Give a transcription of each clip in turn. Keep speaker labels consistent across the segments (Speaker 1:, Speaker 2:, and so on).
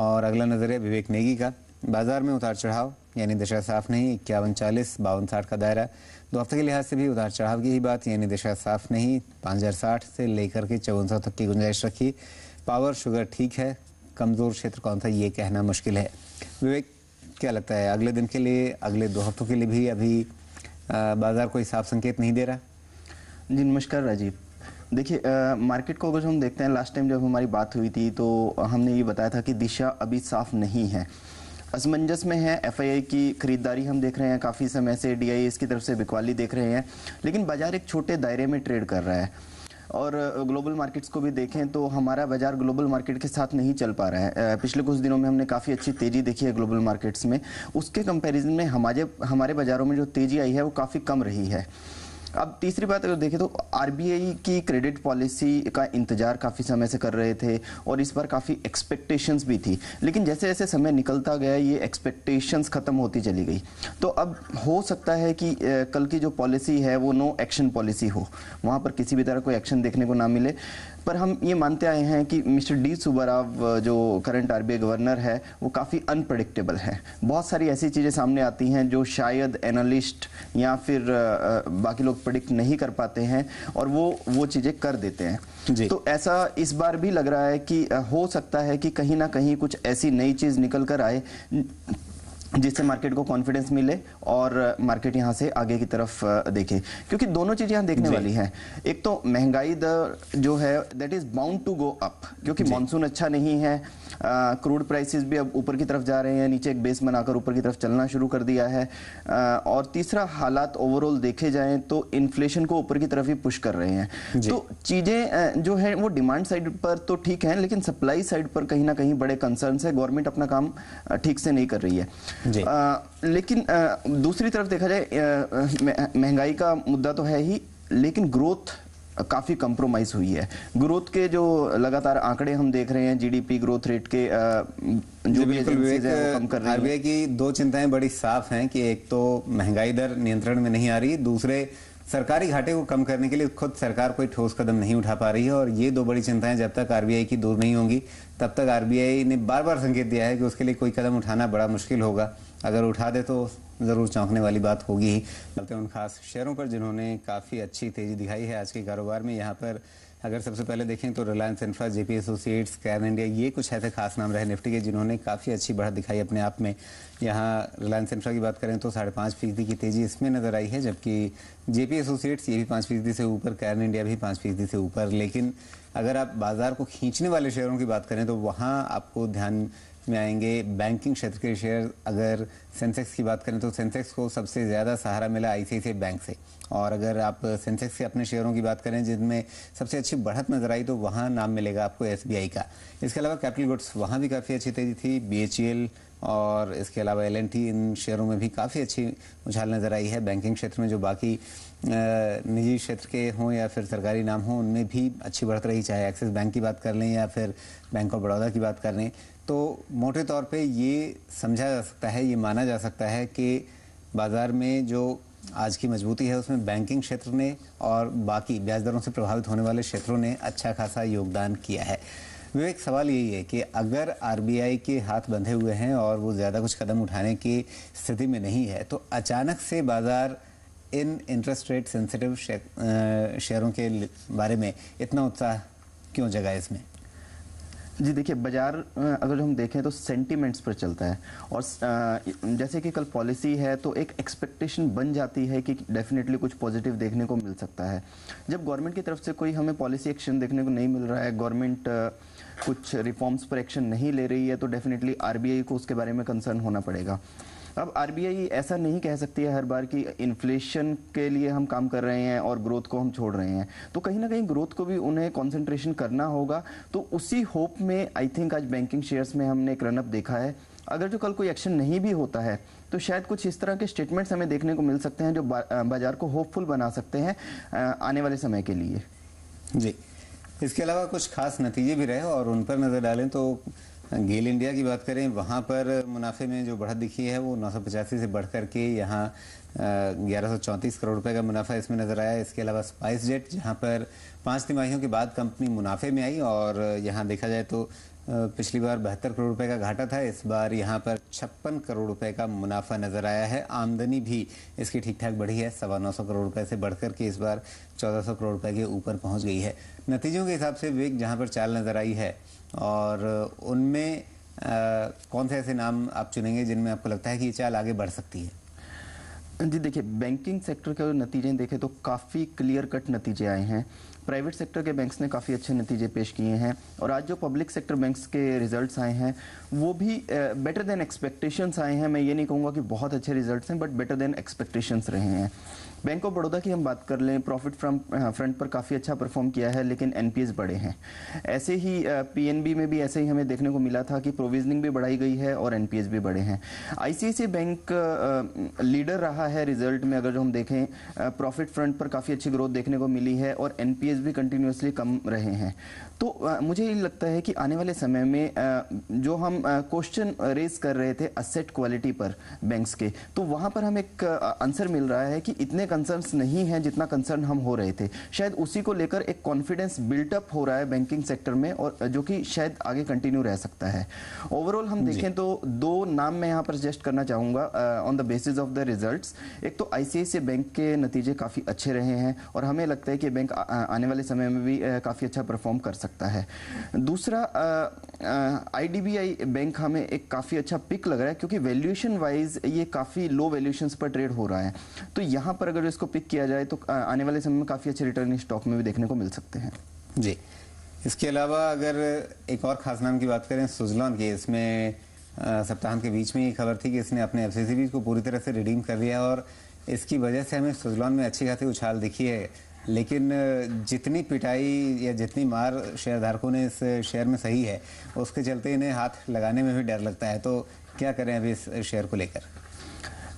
Speaker 1: और अगला नज़रिया विवेक नेगी का बाजार में उतार चढ़ाव यानी दशा साफ नहीं इक्यावन चालीस बावन साठ का दायरा दो हफ्ते के लिहाज से भी उतार चढ़ाव की ही बात यानी दशा साफ नहीं पाँच हज़ार साठ से लेकर के चौवन सौ तक की गुंजाइश रखी पावर शुगर ठीक है कमज़ोर क्षेत्र कौन सा ये कहना मुश्किल है विवेक क्या लगता है अगले दिन के लिए अगले दो हफ्तों के लिए भी अभी बाज़ार कोई साफ संकेत नहीं दे रहा जी नमस्कार राजीव
Speaker 2: देखिए मार्केट को अगर हम देखते हैं लास्ट टाइम जब हमारी बात हुई थी तो हमने ये बताया था कि दिशा अभी साफ नहीं है असमंजस में है एफ की खरीदारी हम देख रहे हैं काफ़ी समय से डी की तरफ से बिकवाली देख रहे हैं लेकिन बाजार एक छोटे दायरे में ट्रेड कर रहा है और ग्लोबल मार्केट्स को भी देखें तो हमारा बाजार ग्लोबल मार्केट के साथ नहीं चल पा रहा है पिछले कुछ दिनों में हमने काफ़ी अच्छी तेज़ी देखी है ग्लोबल मार्केट्स में उसके कंपैरिजन में हमारे हमारे बाज़ारों में जो तेज़ी आई है वो काफ़ी कम रही है अब तीसरी बात अगर देखें तो आरबीआई की क्रेडिट पॉलिसी का इंतजार काफ़ी समय से कर रहे थे और इस पर काफ़ी एक्सपेक्टेशंस भी थी लेकिन जैसे जैसे समय निकलता गया ये एक्सपेक्टेशंस ख़त्म होती चली गई तो अब हो सकता है कि कल की जो पॉलिसी है वो नो एक्शन पॉलिसी हो वहाँ पर किसी भी तरह कोई एक्शन देखने को ना मिले पर हम ये मानते आए हैं कि मिस्टर डी सुबराव जो करंट आर गवर्नर है वो काफ़ी अनप्रडिक्टेबल है बहुत सारी ऐसी चीज़ें सामने आती हैं जो शायद एनालिस्ट या फिर बाकी लोग प्रडिक्ट नहीं कर पाते हैं और वो वो चीज़ें कर देते हैं जी तो ऐसा इस बार भी लग रहा है कि हो सकता है कि कहीं ना कहीं कुछ ऐसी नई चीज़ निकल कर आए जिससे मार्केट को कॉन्फिडेंस मिले और मार्केट यहाँ से आगे की तरफ देखे क्योंकि दोनों चीज़ यहाँ देखने वाली हैं एक तो महंगाई दर जो है that is bound to go up क्योंकि मानसून अच्छा नहीं है क्रूड प्राइसेस भी अब ऊपर की तरफ जा रहे हैं नीचे एक बेस बनाकर ऊपर की तरफ चलना शुरू कर दिया है आ, और तीसरा हालात ओवरऑल देखे जाएँ तो इन्फ्लेशन को ऊपर की तरफ ही पुश कर रहे हैं तो चीज़ें जो है वो डिमांड साइड पर तो ठीक है लेकिन सप्लाई साइड पर कहीं ना कहीं बड़े कंसर्न है गवर्नमेंट अपना काम ठीक से नहीं कर रही है लेकिन दूसरी तरफ देखा जाए महंगाई का मुद्दा तो है ही लेकिन ग्रोथ काफ़ी कंप्रोमाइज़ हुई है ग्रोथ के जो लगातार आंकड़े हम देख रहे हैं जीडीपी ग्रोथ रेट के जो भी कम कर आरबीआई
Speaker 1: की दो चिंताएं बड़ी साफ हैं कि एक तो महंगाई दर नियंत्रण में नहीं आ रही दूसरे सरकारी घाटे को कम करने के लिए खुद सरकार कोई ठोस कदम नहीं उठा पा रही है और ये दो बड़ी चिंताएं जब तक आरबीआई की दूर नहीं होंगी तब तक आरबीआई ने बार बार संकेत दिया है कि उसके लिए कोई कदम उठाना बड़ा मुश्किल होगा अगर उठा दे तो ज़रूर चौंकने वाली बात होगी ही उन खास शेयरों पर जिन्होंने काफ़ी अच्छी तेज़ी दिखाई है आज के कारोबार में यहाँ पर अगर सबसे पहले देखें तो रिलायंस इंफ्रा जे पी एसोसिएट्स स्कैन इंडिया ये कुछ ऐसे खास नाम रहे निफ्टी के जिन्होंने काफ़ी अच्छी बढ़त दिखाई अपने आप में यहाँ रिलायंस इंफ्रा की बात करें तो साढ़े पाँच फीसदी की तेज़ी इसमें नज़र आई है जबकि जेपी एसोसिएट्स ये भी पाँच फीसदी से ऊपर कैन इंडिया भी पाँच फीसदी से ऊपर लेकिन अगर आप बाज़ार को खींचने वाले शेयरों की बात करें तो वहाँ आपको ध्यान में आएंगे बैंकिंग क्षेत्र के शेयर अगर सेंसेक्स की बात करें तो सेंसेक्स को सबसे ज़्यादा सहारा मिला आई बैंक से और अगर आप सेंसेक्स के अपने शेयरों की बात करें जिनमें सबसे अच्छी बढ़त नजर आई तो वहाँ नाम मिलेगा आपको एस का इसके अलावा कैपिटल गुड्स वहाँ भी काफ़ी अच्छी तेजी थी बी और इसके अलावा एल इन शेयरों में भी काफ़ी अच्छी उछाल नज़र आई है बैंकिंग क्षेत्र में जो बाकी निजी क्षेत्र के हों या फिर सरकारी नाम हों उनमें भी अच्छी बढ़त रही चाहे एक्सिस बैंक की बात कर लें या फिर बैंक ऑफ बड़ौदा की बात कर लें तो मोटे तौर पे ये समझा जा सकता है ये माना जा सकता है कि बाज़ार में जो आज की मजबूती है उसमें बैंकिंग क्षेत्र ने और बाकी ब्याज दरों से प्रभावित होने वाले क्षेत्रों ने अच्छा खासा योगदान किया है विवेक तो सवाल यही है कि अगर आरबीआई के हाथ बंधे हुए हैं और वो ज़्यादा कुछ कदम उठाने की स्थिति में नहीं है तो अचानक से बाज़ार इन इंटरेस्ट रेट सेंसिटिव शेयरों के बारे में इतना उत्साह क्यों जगा इसमें जी देखिए बाजार अगर हम देखें
Speaker 2: तो सेंटीमेंट्स पर चलता है और जैसे कि कल पॉलिसी है तो एक एक्सपेक्टेशन बन जाती है कि डेफिनेटली कुछ पॉजिटिव देखने को मिल सकता है जब गवर्नमेंट की तरफ से कोई हमें पॉलिसी एक्शन देखने को नहीं मिल रहा है गवर्नमेंट कुछ रिफॉर्म्स पर एक्शन नहीं ले रही है तो डेफिनेटली आर को उसके बारे में कंसर्न होना पड़ेगा अब आरबीआई ऐसा नहीं कह सकती है हर बार कि इन्फ्लेशन के लिए हम काम कर रहे हैं और ग्रोथ को हम छोड़ रहे हैं तो कहीं ना कहीं ग्रोथ को भी उन्हें कॉन्सेंट्रेशन करना होगा तो उसी होप में आई थिंक आज बैंकिंग शेयर्स में हमने एक रनअप देखा है अगर जो कल कोई एक्शन नहीं भी होता है तो शायद कुछ इस तरह के स्टेटमेंट्स हमें देखने को मिल सकते हैं जो बाजार को होपफुल बना सकते हैं आने वाले समय के लिए
Speaker 1: जी इसके अलावा कुछ खास नतीजे भी रहे और उन पर नज़र डालें तो गेल इंडिया की बात करें वहाँ पर मुनाफे में जो बढ़त दिखी है वो नौ से बढ़ करके यहाँ ग्यारह करोड़ रुपए का मुनाफा इसमें नज़र आया इसके अलावा स्पाइस जेट जहाँ पर पाँच तिमाहियों के बाद कंपनी मुनाफे में आई और यहाँ देखा जाए तो पिछली बार बहत्तर करोड़ रुपए का घाटा था इस बार यहाँ पर छप्पन करोड़ रुपए का मुनाफा नजर आया है आमदनी भी इसकी ठीक ठाक बढ़ी है सवा नौ सौ करोड़ रुपए से बढ़कर के इस बार चौदह सौ करोड़ रुपए के ऊपर पहुँच गई है नतीजों के हिसाब से वेग जहाँ पर चाल नजर आई है और उनमें कौन से ऐसे नाम आप चुनेंगे जिनमें आपको लगता है कि ये चाल आगे बढ़ सकती है जी देखिए बैंकिंग सेक्टर के नतीजे देखें तो काफ़ी क्लियर कट नतीजे आए हैं प्राइवेट सेक्टर
Speaker 2: के बैंक्स ने काफ़ी अच्छे नतीजे पेश किए हैं और आज जो पब्लिक सेक्टर बैंक्स के रिजल्ट्स आए हैं वो भी बेटर देन एक्सपेक्टेशंस आए हैं मैं ये नहीं कहूँगा कि बहुत अच्छे रिजल्ट्स हैं बट बेटर देन एक्सपेक्टेशंस रहे हैं बैंक ऑफ बड़ौदा की हम बात कर लें प्रॉफिट फ्रॉम फ्रंट पर काफ़ी अच्छा परफॉर्म किया है लेकिन एन बढ़े हैं ऐसे ही पी में भी ऐसे ही हमें देखने को मिला था कि प्रोविजनिंग भी बढ़ाई गई है और एन भी बढ़े हैं आई बैंक लीडर रहा है रिजल्ट में अगर जो हम देखें प्रॉफिट फ्रंट पर काफ़ी अच्छी ग्रोथ देखने को मिली है और एन भी कंटिन्यूसली कम रहे हैं तो आ, मुझे ये लगता है कि आने वाले समय में आ, जो हम क्वेश्चन रेज कर रहे थे असेट क्वालिटी पर बैंक्स के तो वहाँ पर हम एक आंसर मिल रहा है कि इतने कंसर्न्स नहीं हैं जितना कंसर्न हम हो रहे थे शायद उसी को लेकर एक कॉन्फिडेंस बिल्टअप हो रहा है बैंकिंग सेक्टर में और जो कि शायद आगे कंटिन्यू रह सकता है ओवरऑल हम देखें तो दो नाम मैं यहाँ पर सजेस्ट करना चाहूँगा on the basis of the result एक तो आई बैंक के नतीजे काफ़ी अच्छे रहे हैं और हमें लगता है कि बैंक आने वाले समय में भी काफ़ी अच्छा परफॉर्म कर सकता सकता है दूसरा आईडीबीआई बैंक हमें एक काफ़ी अच्छा पिक लग रहा है क्योंकि वैल्यूएशन वाइज ये काफ़ी लो वैल्यूएशन पर ट्रेड हो रहा है तो यहाँ पर अगर इसको पिक किया जाए तो आने वाले समय में काफ़ी अच्छे रिटर्न स्टॉक में भी देखने को मिल सकते हैं
Speaker 1: जी इसके अलावा अगर एक और खास नाम की बात करें सुजलॉन की इसमें सप्ताह के बीच में ये खबर थी कि इसने अपने एफ को पूरी तरह से रिडीम कर लिया और इसकी वजह से हमें सुजलॉन में अच्छी खासी उछाल दिखी है लेकिन जितनी पिटाई या जितनी मार शेयरधारकों ने इस शेयर में सही है उसके चलते इन्हें हाथ लगाने में भी डर लगता है तो क्या करें अभी इस शेयर को लेकर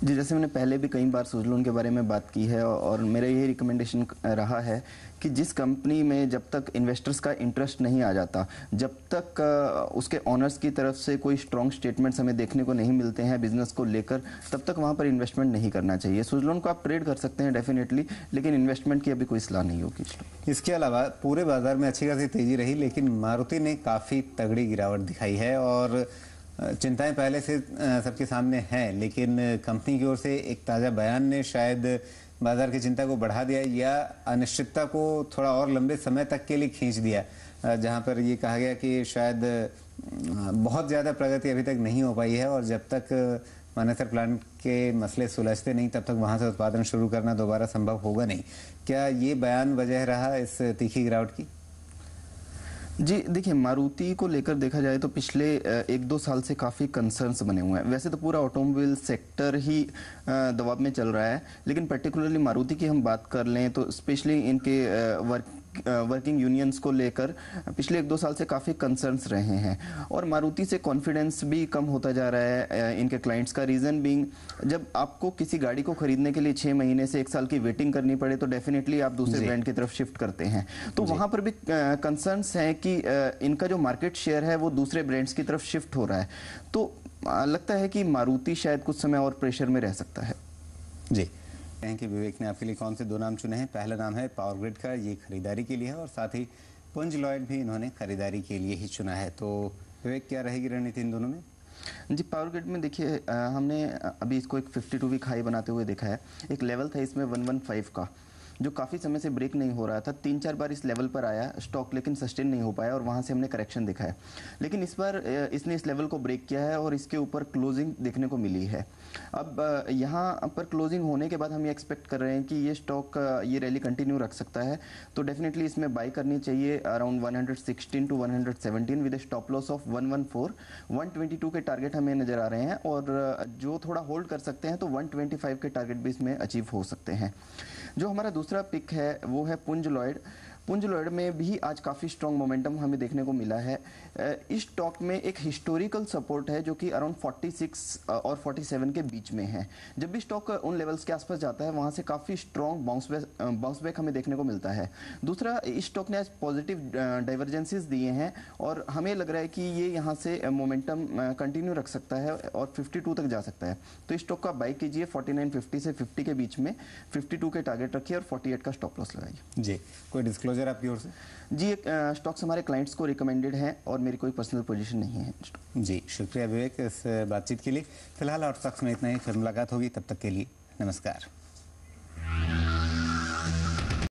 Speaker 2: जी जैसे मैंने पहले भी कई बार सूज लोन के बारे में बात की है और मेरा यही रिकमेंडेशन रहा है कि जिस कंपनी में जब तक इन्वेस्टर्स का इंटरेस्ट नहीं आ जाता जब तक उसके ऑनर्स की तरफ से कोई स्ट्रॉन्ग स्टेटमेंट्स हमें देखने को नहीं मिलते हैं बिजनेस को लेकर तब तक वहाँ पर इन्वेस्टमेंट नहीं करना चाहिए सूज
Speaker 1: लोन को आप ट्रेड कर सकते हैं डेफिनेटली लेकिन इन्वेस्टमेंट की अभी कोई सलाह नहीं होगी इसके अलावा पूरे बाजार में अच्छी खासी तेजी रही लेकिन मारुति ने काफ़ी तगड़ी गिरावट दिखाई है और चिंताएं पहले से सबके सामने हैं लेकिन कंपनी की ओर से एक ताज़ा बयान ने शायद बाजार की चिंता को बढ़ा दिया या अनिश्चितता को थोड़ा और लंबे समय तक के लिए खींच दिया जहां पर ये कहा गया कि शायद बहुत ज़्यादा प्रगति अभी तक नहीं हो पाई है और जब तक मानेसर प्लांट के मसले सुलझते नहीं तब तक वहाँ से उत्पादन शुरू करना दोबारा संभव होगा नहीं क्या ये बयान वजह रहा इस तीखी गिरावट की जी देखिए मारुति को लेकर देखा जाए तो पिछले एक दो साल
Speaker 2: से काफ़ी कंसर्न्स बने हुए हैं वैसे तो पूरा ऑटोमोबाइल सेक्टर ही दबाव में चल रहा है लेकिन पर्टिकुलरली मारुति की हम बात कर लें तो स्पेशली इनके वर्क वर्किंग यूनियंस को लेकर पिछले एक दो साल से काफ़ी कंसर्न्स रहे हैं और मारुति से कॉन्फिडेंस भी कम होता जा रहा है इनके क्लाइंट्स का रीज़न बीइंग जब आपको किसी गाड़ी को खरीदने के लिए छः महीने से एक साल की वेटिंग करनी पड़े तो डेफिनेटली आप दूसरे ब्रांड की तरफ शिफ्ट करते हैं तो वहाँ पर भी कंसर्न्स हैं कि इनका जो मार्केट शेयर है वो दूसरे ब्रांड्स की तरफ शिफ्ट हो रहा है तो लगता है कि मारुति शायद कुछ समय और प्रेशर में रह सकता है
Speaker 1: जी देखते हैं कि विवेक ने आपके लिए कौन से दो नाम चुने हैं पहला नाम है पावर ग्रिड का ये खरीदारी के लिए है और साथ ही पुंज लॉयड भी इन्होंने खरीदारी के लिए ही चुना है तो विवेक क्या रहेगी रणनीति इन दोनों में जी पावर ग्रिड में देखिए हमने अभी इसको एक 52 टू वीक हाई बनाते हुए देखा है
Speaker 2: एक लेवल था इसमें 115 का जो काफ़ी समय से ब्रेक नहीं हो रहा था तीन चार बार इस लेवल पर आया स्टॉक लेकिन सस्टेन नहीं हो पाया और वहाँ से हमने करेक्शन दिखाया है लेकिन इस बार इसने इस लेवल को ब्रेक किया है और इसके ऊपर क्लोजिंग देखने को मिली है अब यहाँ पर क्लोजिंग होने के बाद हम ये एक्सपेक्ट कर रहे हैं कि ये स्टॉक ये रैली कंटिन्यू रख सकता है तो डेफिनेटली इसमें बाई करनी चाहिए around one two one with stop loss of one one के टारगेट हमें नज़र आ रहे हैं और जो थोड़ा होल्ड कर सकते हैं तो 125 के टारगेट भी इसमें अचीव हो सकते हैं जो हमारा दूसरा पिक है वो है पुंज लॉयड पुंजलोड में भी आज काफ़ी स्ट्रॉन्ग मोमेंटम हमें देखने को मिला है इस स्टॉक में एक हिस्टोरिकल सपोर्ट है जो कि अराउंड 46 और 47 के बीच में है जब भी स्टॉक उन लेवल्स के आसपास जाता है वहाँ से काफ़ी strong bounce back bounce back हमें देखने को मिलता है दूसरा इस स्टॉक ने आज पॉजिटिव डाइवर्जेंसीज दिए हैं और हमें लग रहा है कि ये यहाँ से मोमेंटम कंटिन्यू रख सकता है और फिफ्टी तक जा सकता है तो इस स्टॉक का बाई कीजिए फोर्टी से फिफ्टी के बीच में फिफ्टी के टारगेट रखिए और फोर्टी का स्टॉप लॉस लगाइए जी कोई डिस्कलोज एक्सपोजर आपकी ओर से
Speaker 1: जी एक स्टॉक्स हमारे क्लाइंट्स को रिकमेंडेड है और मेरी कोई पर्सनल पोजीशन नहीं है जी शुक्रिया विवेक इस बातचीत के लिए फिलहाल और शख्स में इतना ही फिर मुलाकात होगी तब तक के लिए नमस्कार